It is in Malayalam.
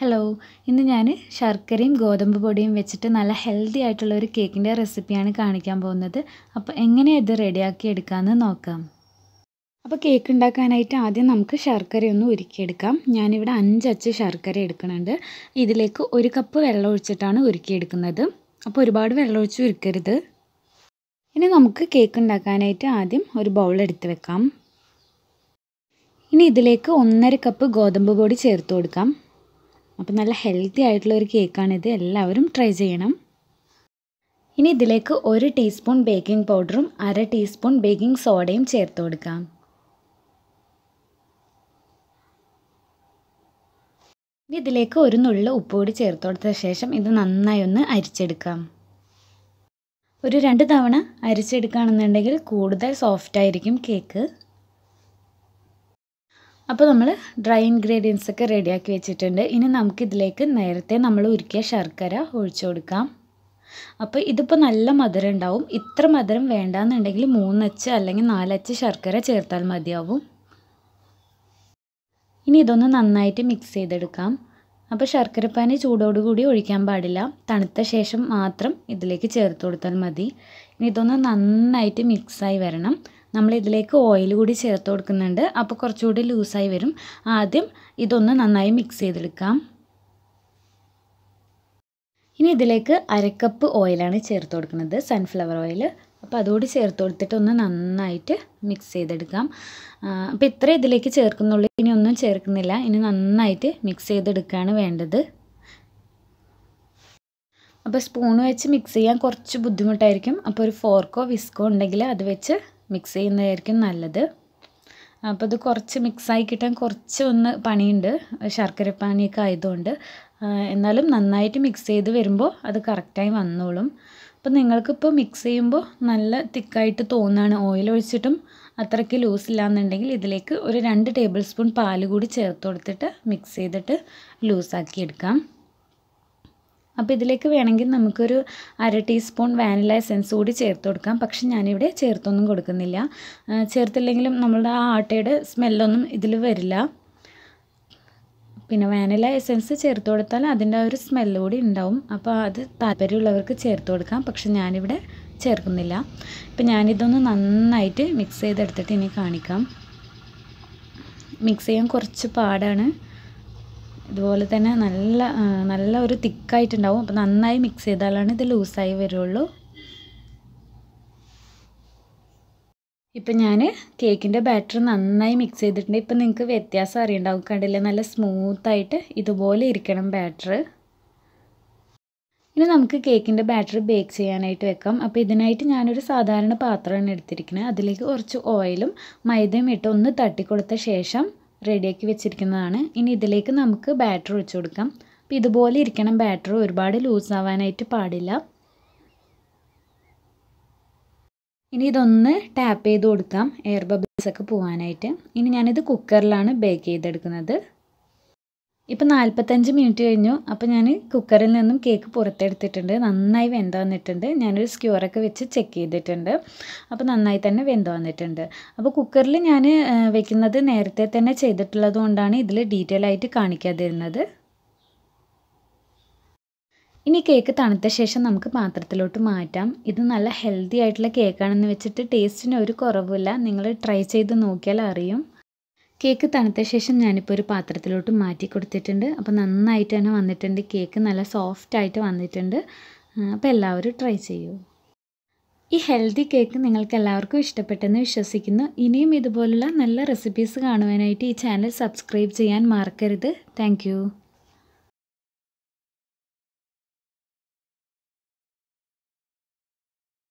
ഹലോ ഇന്ന് ഞാൻ ശർക്കരയും ഗോതമ്പ് പൊടിയും വെച്ചിട്ട് നല്ല ഹെൽത്തി ആയിട്ടുള്ള ഒരു കേക്കിൻ്റെ റെസിപ്പിയാണ് കാണിക്കാൻ പോകുന്നത് അപ്പോൾ എങ്ങനെ ഇത് റെഡിയാക്കി എടുക്കാമെന്ന് നോക്കാം അപ്പോൾ കേക്ക് ഉണ്ടാക്കാനായിട്ട് ആദ്യം നമുക്ക് ശർക്കരയൊന്ന് ഉരുക്കിയെടുക്കാം ഞാനിവിടെ അഞ്ചച്ച് ശർക്കര എടുക്കുന്നുണ്ട് ഇതിലേക്ക് ഒരു കപ്പ് വെള്ളം ഒഴിച്ചിട്ടാണ് ഉരുക്കിയെടുക്കുന്നത് അപ്പോൾ ഒരുപാട് വെള്ളം ഒഴിച്ച് ഉരുക്കരുത് ഇനി നമുക്ക് കേക്ക് ഉണ്ടാക്കാനായിട്ട് ആദ്യം ഒരു ബൗൾ എടുത്ത് വെക്കാം ഇനി ഇതിലേക്ക് ഒന്നര കപ്പ് ഗോതമ്പ് പൊടി ചേർത്ത് കൊടുക്കാം അപ്പോൾ നല്ല ഹെൽത്തി ആയിട്ടുള്ള ഒരു കേക്കാണിത് എല്ലാവരും ട്രൈ ചെയ്യണം ഇനി ഇതിലേക്ക് ഒരു ടീസ്പൂൺ ബേക്കിംഗ് പൗഡറും അര ടീസ്പൂൺ ബേക്കിംഗ് സോഡയും ചേർത്ത് കൊടുക്കാം ഇനി ഇതിലേക്ക് ഒരു നുള്ളു ഉപ്പ് കൂടി ചേർത്ത് കൊടുത്ത ശേഷം ഇത് നന്നായി ഒന്ന് അരിച്ചെടുക്കാം ഒരു രണ്ട് തവണ അരിച്ചെടുക്കുകയാണെന്നുണ്ടെങ്കിൽ കൂടുതൽ സോഫ്റ്റ് ആയിരിക്കും കേക്ക് അപ്പോൾ നമ്മൾ ഡ്രൈ ഇൻഗ്രീഡിയൻസ് ഒക്കെ റെഡിയാക്കി വെച്ചിട്ടുണ്ട് ഇനി നമുക്കിതിലേക്ക് നേരത്തെ നമ്മൾ ഉരുക്കിയ ശർക്കര ഒഴിച്ചു കൊടുക്കാം അപ്പോൾ ഇതിപ്പോൾ നല്ല മധുരം ഉണ്ടാവും ഇത്ര മധുരം വേണ്ടാന്നുണ്ടെങ്കിൽ മൂന്നച്ച് അല്ലെങ്കിൽ നാലച്ച് ശർക്കര ചേർത്താൽ മതിയാവും ഇനി ഇതൊന്ന് നന്നായിട്ട് മിക്സ് ചെയ്തെടുക്കാം അപ്പോൾ ശർക്കരപ്പാനി ചൂടോടുകൂടി ഒഴിക്കാൻ പാടില്ല തണുത്ത ശേഷം മാത്രം ഇതിലേക്ക് ചേർത്ത് കൊടുത്താൽ മതി ഇനി ഇതൊന്ന് നന്നായിട്ട് മിക്സായി വരണം നമ്മൾ ഇതിലേക്ക് ഓയിൽ കൂടി ചേർത്ത് കൊടുക്കുന്നുണ്ട് അപ്പോൾ കുറച്ചുകൂടി ലൂസായി വരും ആദ്യം ഇതൊന്ന് നന്നായി മിക്സ് ചെയ്തെടുക്കാം ഇനി ഇതിലേക്ക് അരക്കപ്പ് ഓയിലാണ് ചേർത്ത് കൊടുക്കുന്നത് സൺഫ്ലവർ ഓയിൽ അപ്പോൾ അതുകൂടി ചേർത്ത് കൊടുത്തിട്ട് ഒന്ന് നന്നായിട്ട് മിക്സ് ചെയ്തെടുക്കാം അപ്പോൾ ഇത്ര ഇതിലേക്ക് ചേർക്കുന്നുള്ളൂ ഇനി ഒന്നും ചേർക്കുന്നില്ല ഇനി നന്നായിട്ട് മിക്സ് ചെയ്തെടുക്കുകയാണ് വേണ്ടത് അപ്പോൾ സ്പൂൺ വെച്ച് മിക്സ് ചെയ്യാൻ കുറച്ച് ബുദ്ധിമുട്ടായിരിക്കും അപ്പോൾ ഒരു ഫോർക്കോ വിസ്കോ ഉണ്ടെങ്കിൽ അത് വെച്ച് മിക്സ് ചെയ്യുന്നതായിരിക്കും നല്ലത് അപ്പോൾ ഇത് കുറച്ച് മിക്സായി കിട്ടാൻ കുറച്ച് ഒന്ന് പണിയുണ്ട് ശർക്കര പാനിയൊക്കെ ആയതുകൊണ്ട് എന്നാലും നന്നായിട്ട് മിക്സ് ചെയ്ത് വരുമ്പോൾ അത് കറക്റ്റായി വന്നോളും അപ്പോൾ നിങ്ങൾക്കിപ്പോൾ മിക്സ് ചെയ്യുമ്പോൾ നല്ല തിക്കായിട്ട് തോന്നുകയാണ് ഓയിൽ ഒഴിച്ചിട്ടും അത്രയ്ക്ക് ലൂസില്ല എന്നുണ്ടെങ്കിൽ ഇതിലേക്ക് ഒരു രണ്ട് ടേബിൾ സ്പൂൺ പാൽ കൂടി ചേർത്ത് കൊടുത്തിട്ട് മിക്സ് ചെയ്തിട്ട് ലൂസാക്കി എടുക്കാം അപ്പോൾ ഇതിലേക്ക് വേണമെങ്കിൽ നമുക്കൊരു അര ടീസ്പൂൺ വാനില എസൻസ് കൂടി ചേർത്ത് കൊടുക്കാം പക്ഷെ ഞാനിവിടെ ചേർത്തൊന്നും കൊടുക്കുന്നില്ല ചേർത്തില്ലെങ്കിലും നമ്മളുടെ ആ ആട്ടയുടെ സ്മെല്ലൊന്നും ഇതിൽ വരില്ല പിന്നെ വാനില എസൻസ് ചേർത്ത് കൊടുത്താൽ അതിൻ്റെ ഒരു സ്മെല്ല് കൂടി ഉണ്ടാവും അപ്പോൾ അത് താല്പര്യമുള്ളവർക്ക് ചേർത്ത് കൊടുക്കാം പക്ഷെ ഞാനിവിടെ ചേർക്കുന്നില്ല ഇപ്പം ഞാനിതൊന്ന് നന്നായിട്ട് മിക്സ് ചെയ്തെടുത്തിട്ട് ഇനി കാണിക്കാം മിക്സ് ചെയ്യാൻ കുറച്ച് പാടാണ് ഇതുപോലെ തന്നെ നല്ല നല്ല ഒരു തിക്കായിട്ടുണ്ടാവും അപ്പം നന്നായി മിക്സ് ചെയ്താലാണ് ഇത് ലൂസായി വരുള്ളൂ ഇപ്പം ഞാൻ കേക്കിൻ്റെ ബാറ്റർ നന്നായി മിക്സ് ചെയ്തിട്ടുണ്ട് ഇപ്പം നിങ്ങൾക്ക് വ്യത്യാസം അറിയണ്ടാവും കണ്ടില്ല നല്ല സ്മൂത്തായിട്ട് ഇതുപോലെ ഇരിക്കണം ബാറ്റർ ഇനി നമുക്ക് കേക്കിൻ്റെ ബാറ്റർ ബേക്ക് ചെയ്യാനായിട്ട് വെക്കാം അപ്പോൾ ഇതിനായിട്ട് ഞാനൊരു സാധാരണ പാത്രമാണ് എടുത്തിരിക്കുന്നത് അതിലേക്ക് കുറച്ച് ഓയിലും മൈദയും ഇട്ട് ഒന്ന് തട്ടിക്കൊടുത്ത ശേഷം റെഡിയാക്കി വെച്ചിരിക്കുന്നതാണ് ഇനി ഇതിലേക്ക് നമുക്ക് ബാറ്റർ ഒഴിച്ചു കൊടുക്കാം അപ്പോൾ ഇതുപോലെ ഇരിക്കണം ബാറ്റർ ഒരുപാട് ലൂസ് ആവാനായിട്ട് പാടില്ല ഇനി ഇതൊന്ന് ടാപ്പ് ചെയ്ത് കൊടുക്കാം എയർ ബബിൾസ് ഒക്കെ പോകാനായിട്ട് ഇനി ഞാനിത് കുക്കറിലാണ് ബേക്ക് ചെയ്തെടുക്കുന്നത് ഇപ്പം നാൽപ്പത്തഞ്ച് മിനിറ്റ് കഴിഞ്ഞു അപ്പോൾ ഞാൻ കുക്കറിൽ നിന്നും കേക്ക് പുറത്തെടുത്തിട്ടുണ്ട് നന്നായി വെന്ത് വന്നിട്ടുണ്ട് ഞാനൊരു സ്ക്യൂറൊക്കെ വെച്ച് ചെക്ക് ചെയ്തിട്ടുണ്ട് അപ്പോൾ നന്നായി തന്നെ വെന്ത് വന്നിട്ടുണ്ട് അപ്പോൾ കുക്കറിൽ ഞാൻ വെക്കുന്നത് നേരത്തെ തന്നെ ചെയ്തിട്ടുള്ളത് കൊണ്ടാണ് ഇതിൽ ഡീറ്റെയിൽ ആയിട്ട് കാണിക്കാതിരുന്നത് ഇനി കേക്ക് തണുത്ത ശേഷം നമുക്ക് പാത്രത്തിലോട്ട് മാറ്റാം ഇത് നല്ല ഹെൽത്തി ആയിട്ടുള്ള കേക്കാണെന്ന് വെച്ചിട്ട് ടേസ്റ്റിന് ഒരു കുറവില്ല നിങ്ങൾ ട്രൈ ചെയ്ത് നോക്കിയാൽ അറിയും കേക്ക് തണുത്ത ശേഷം ഞാനിപ്പോൾ ഒരു പാത്രത്തിലോട്ട് മാറ്റി കൊടുത്തിട്ടുണ്ട് അപ്പോൾ നന്നായിട്ട് തന്നെ വന്നിട്ടുണ്ട് കേക്ക് നല്ല സോഫ്റ്റ് ആയിട്ട് വന്നിട്ടുണ്ട് അപ്പോൾ എല്ലാവരും ട്രൈ ചെയ്യൂ ഈ ഹെൽത്തി കേക്ക് നിങ്ങൾക്ക് എല്ലാവർക്കും ഇഷ്ടപ്പെട്ടെന്ന് വിശ്വസിക്കുന്നു ഇനിയും ഇതുപോലുള്ള നല്ല റെസിപ്പീസ് കാണുവാനായിട്ട് ഈ ചാനൽ സബ്സ്ക്രൈബ് ചെയ്യാൻ മറക്കരുത് താങ്ക്